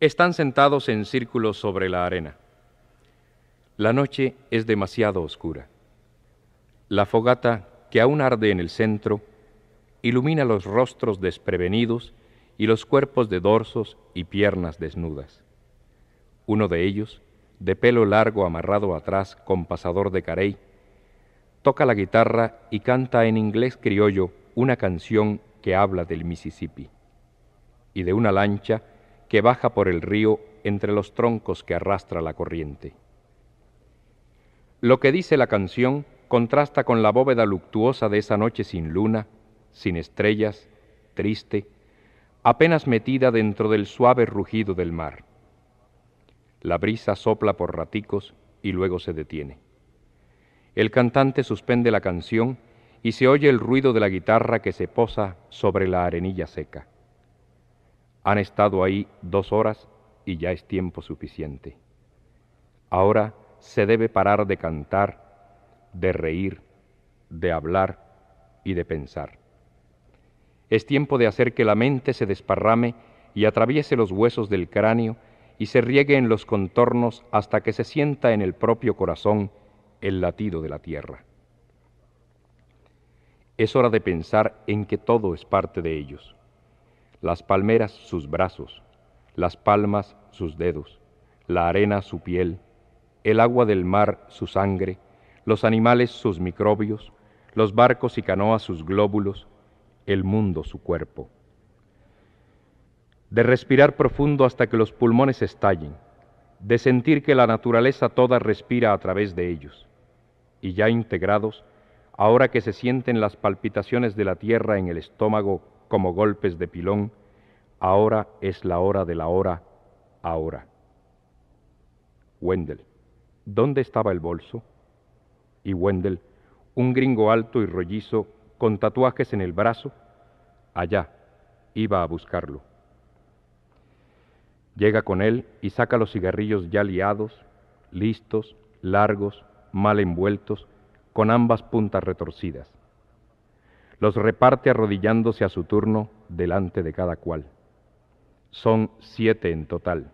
están sentados en círculos sobre la arena. La noche es demasiado oscura. La fogata, que aún arde en el centro, ilumina los rostros desprevenidos y los cuerpos de dorsos y piernas desnudas. Uno de ellos, de pelo largo amarrado atrás con pasador de carey, toca la guitarra y canta en inglés criollo una canción que habla del Mississippi. Y de una lancha, que baja por el río entre los troncos que arrastra la corriente. Lo que dice la canción contrasta con la bóveda luctuosa de esa noche sin luna, sin estrellas, triste, apenas metida dentro del suave rugido del mar. La brisa sopla por raticos y luego se detiene. El cantante suspende la canción y se oye el ruido de la guitarra que se posa sobre la arenilla seca. Han estado ahí dos horas y ya es tiempo suficiente. Ahora se debe parar de cantar, de reír, de hablar y de pensar. Es tiempo de hacer que la mente se desparrame y atraviese los huesos del cráneo y se riegue en los contornos hasta que se sienta en el propio corazón el latido de la tierra. Es hora de pensar en que todo es parte de ellos las palmeras sus brazos, las palmas sus dedos, la arena su piel, el agua del mar su sangre, los animales sus microbios, los barcos y canoas sus glóbulos, el mundo su cuerpo. De respirar profundo hasta que los pulmones estallen, de sentir que la naturaleza toda respira a través de ellos, y ya integrados, ahora que se sienten las palpitaciones de la tierra en el estómago como golpes de pilón, ahora es la hora de la hora, ahora. Wendell, ¿dónde estaba el bolso? Y Wendell, un gringo alto y rollizo, con tatuajes en el brazo, allá, iba a buscarlo. Llega con él y saca los cigarrillos ya liados, listos, largos, mal envueltos, con ambas puntas retorcidas los reparte arrodillándose a su turno delante de cada cual. Son siete en total.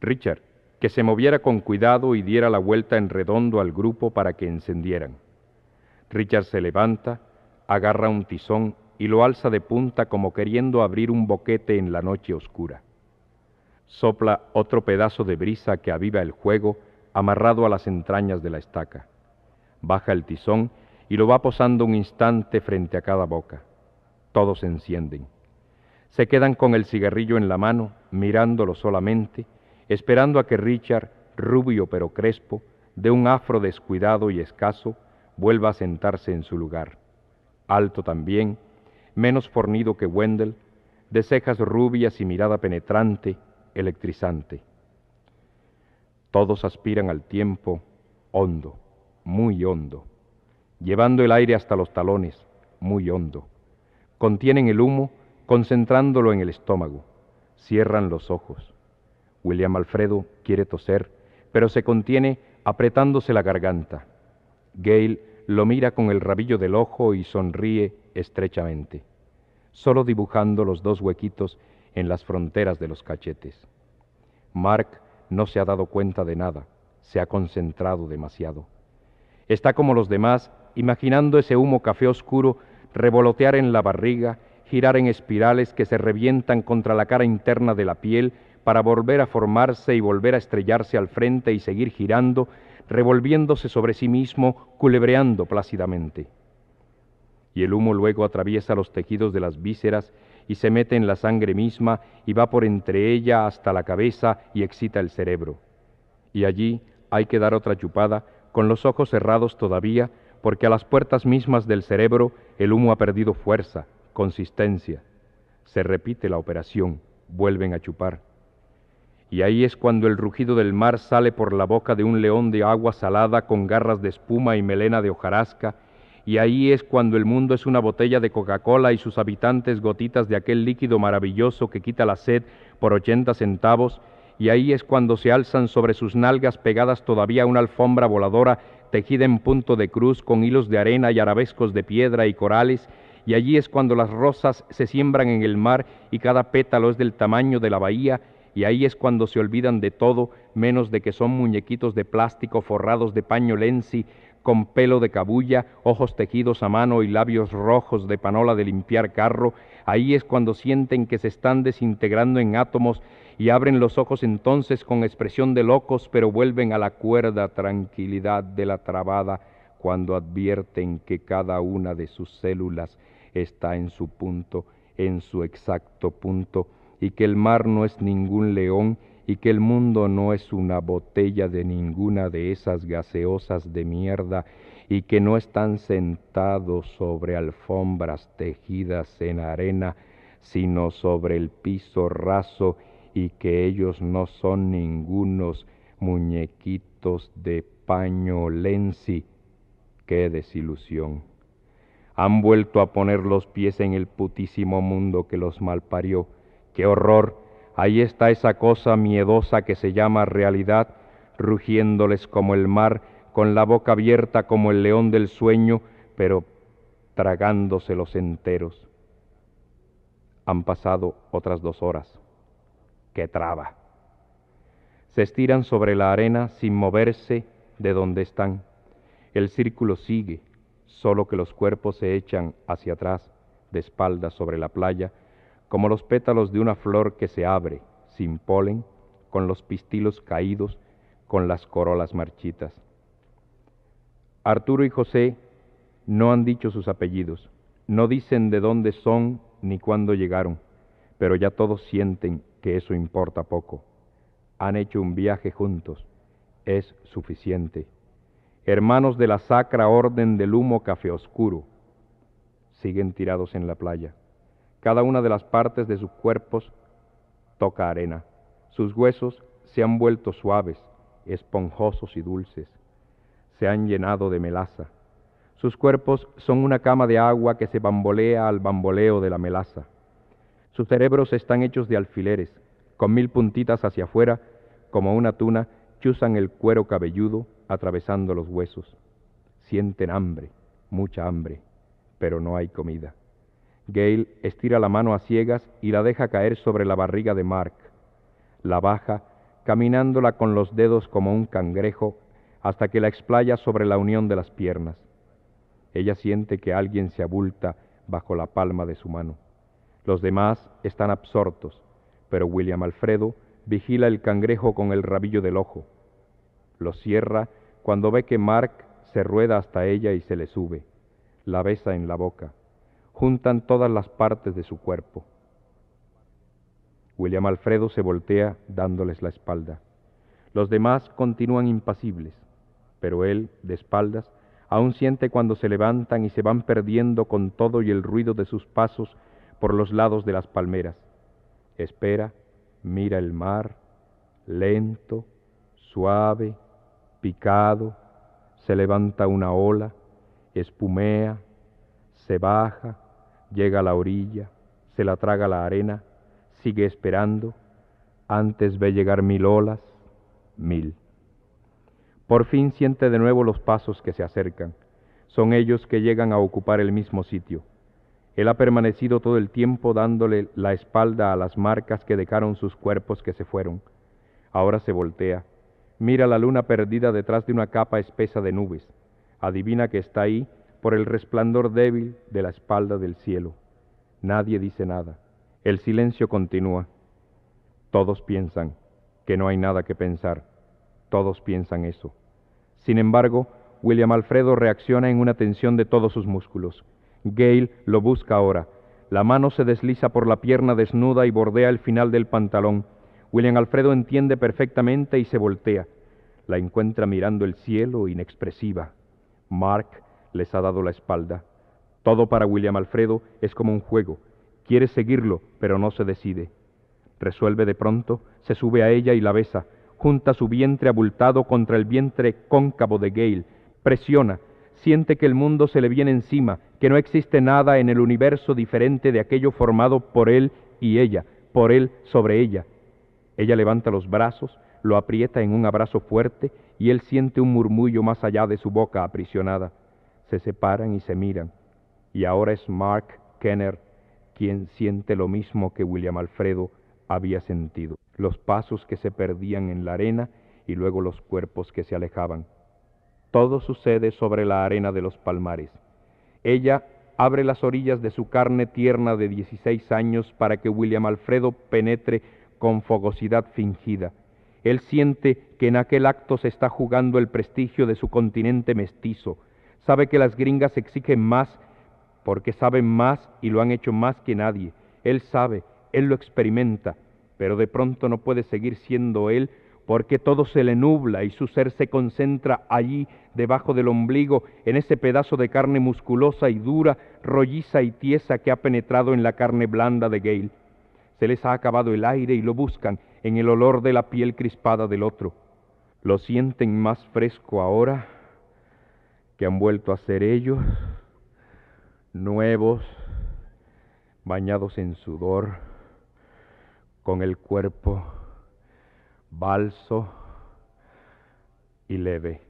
Richard, que se moviera con cuidado y diera la vuelta en redondo al grupo para que encendieran. Richard se levanta, agarra un tizón y lo alza de punta como queriendo abrir un boquete en la noche oscura. Sopla otro pedazo de brisa que aviva el juego amarrado a las entrañas de la estaca. Baja el tizón y lo va posando un instante frente a cada boca. Todos encienden. Se quedan con el cigarrillo en la mano, mirándolo solamente, esperando a que Richard, rubio pero crespo, de un afro descuidado y escaso, vuelva a sentarse en su lugar. Alto también, menos fornido que Wendell, de cejas rubias y mirada penetrante, electrizante. Todos aspiran al tiempo hondo, muy hondo llevando el aire hasta los talones, muy hondo. Contienen el humo, concentrándolo en el estómago. Cierran los ojos. William Alfredo quiere toser, pero se contiene apretándose la garganta. Gail lo mira con el rabillo del ojo y sonríe estrechamente, solo dibujando los dos huequitos en las fronteras de los cachetes. Mark no se ha dado cuenta de nada, se ha concentrado demasiado. Está como los demás imaginando ese humo café oscuro revolotear en la barriga, girar en espirales que se revientan contra la cara interna de la piel para volver a formarse y volver a estrellarse al frente y seguir girando, revolviéndose sobre sí mismo, culebreando plácidamente. Y el humo luego atraviesa los tejidos de las vísceras y se mete en la sangre misma y va por entre ella hasta la cabeza y excita el cerebro. Y allí hay que dar otra chupada, con los ojos cerrados todavía, porque a las puertas mismas del cerebro el humo ha perdido fuerza, consistencia. Se repite la operación, vuelven a chupar. Y ahí es cuando el rugido del mar sale por la boca de un león de agua salada con garras de espuma y melena de hojarasca, y ahí es cuando el mundo es una botella de Coca-Cola y sus habitantes gotitas de aquel líquido maravilloso que quita la sed por 80 centavos, y ahí es cuando se alzan sobre sus nalgas pegadas todavía una alfombra voladora tejida en punto de cruz con hilos de arena y arabescos de piedra y corales, y allí es cuando las rosas se siembran en el mar y cada pétalo es del tamaño de la bahía, y ahí es cuando se olvidan de todo, menos de que son muñequitos de plástico forrados de paño lenci con pelo de cabulla, ojos tejidos a mano y labios rojos de panola de limpiar carro, ahí es cuando sienten que se están desintegrando en átomos y abren los ojos entonces con expresión de locos, pero vuelven a la cuerda tranquilidad de la trabada cuando advierten que cada una de sus células está en su punto, en su exacto punto, y que el mar no es ningún león, y que el mundo no es una botella de ninguna de esas gaseosas de mierda y que no están sentados sobre alfombras tejidas en arena, sino sobre el piso raso y que ellos no son ningunos muñequitos de paño Lenzi. ¡Qué desilusión! Han vuelto a poner los pies en el putísimo mundo que los malparió. ¡Qué horror! Ahí está esa cosa miedosa que se llama realidad, rugiéndoles como el mar, con la boca abierta como el león del sueño, pero tragándoselos enteros. Han pasado otras dos horas. ¡Qué traba! Se estiran sobre la arena sin moverse de donde están. El círculo sigue, solo que los cuerpos se echan hacia atrás, de espaldas sobre la playa, como los pétalos de una flor que se abre, sin polen, con los pistilos caídos, con las corolas marchitas. Arturo y José no han dicho sus apellidos, no dicen de dónde son ni cuándo llegaron, pero ya todos sienten que eso importa poco. Han hecho un viaje juntos, es suficiente. Hermanos de la sacra orden del humo café oscuro, siguen tirados en la playa. Cada una de las partes de sus cuerpos toca arena. Sus huesos se han vuelto suaves, esponjosos y dulces. Se han llenado de melaza. Sus cuerpos son una cama de agua que se bambolea al bamboleo de la melaza. Sus cerebros están hechos de alfileres, con mil puntitas hacia afuera, como una tuna, chuzan el cuero cabelludo atravesando los huesos. Sienten hambre, mucha hambre, pero no hay comida. Gail estira la mano a ciegas y la deja caer sobre la barriga de Mark. La baja, caminándola con los dedos como un cangrejo, hasta que la explaya sobre la unión de las piernas. Ella siente que alguien se abulta bajo la palma de su mano. Los demás están absortos, pero William Alfredo vigila el cangrejo con el rabillo del ojo. Lo cierra cuando ve que Mark se rueda hasta ella y se le sube. La besa en la boca juntan todas las partes de su cuerpo. William Alfredo se voltea dándoles la espalda. Los demás continúan impasibles, pero él, de espaldas, aún siente cuando se levantan y se van perdiendo con todo y el ruido de sus pasos por los lados de las palmeras. Espera, mira el mar, lento, suave, picado, se levanta una ola, espumea, se baja, llega a la orilla, se la traga la arena, sigue esperando, antes ve llegar mil olas, mil. Por fin siente de nuevo los pasos que se acercan. Son ellos que llegan a ocupar el mismo sitio. Él ha permanecido todo el tiempo dándole la espalda a las marcas que dejaron sus cuerpos que se fueron. Ahora se voltea, mira la luna perdida detrás de una capa espesa de nubes, adivina que está ahí por el resplandor débil de la espalda del cielo. Nadie dice nada. El silencio continúa. Todos piensan que no hay nada que pensar. Todos piensan eso. Sin embargo, William Alfredo reacciona en una tensión de todos sus músculos. Gail lo busca ahora. La mano se desliza por la pierna desnuda y bordea el final del pantalón. William Alfredo entiende perfectamente y se voltea. La encuentra mirando el cielo inexpresiva. Mark les ha dado la espalda. Todo para William Alfredo es como un juego. Quiere seguirlo, pero no se decide. Resuelve de pronto, se sube a ella y la besa, junta su vientre abultado contra el vientre cóncavo de Gale, presiona, siente que el mundo se le viene encima, que no existe nada en el universo diferente de aquello formado por él y ella, por él sobre ella. Ella levanta los brazos, lo aprieta en un abrazo fuerte y él siente un murmullo más allá de su boca aprisionada se separan y se miran, y ahora es Mark Kenner quien siente lo mismo que William Alfredo había sentido, los pasos que se perdían en la arena y luego los cuerpos que se alejaban. Todo sucede sobre la arena de los palmares. Ella abre las orillas de su carne tierna de 16 años para que William Alfredo penetre con fogosidad fingida. Él siente que en aquel acto se está jugando el prestigio de su continente mestizo, Sabe que las gringas exigen más porque saben más y lo han hecho más que nadie. Él sabe, él lo experimenta, pero de pronto no puede seguir siendo él porque todo se le nubla y su ser se concentra allí, debajo del ombligo, en ese pedazo de carne musculosa y dura, rolliza y tiesa que ha penetrado en la carne blanda de Gale. Se les ha acabado el aire y lo buscan en el olor de la piel crispada del otro. Lo sienten más fresco ahora que han vuelto a ser ellos, nuevos, bañados en sudor, con el cuerpo balso y leve.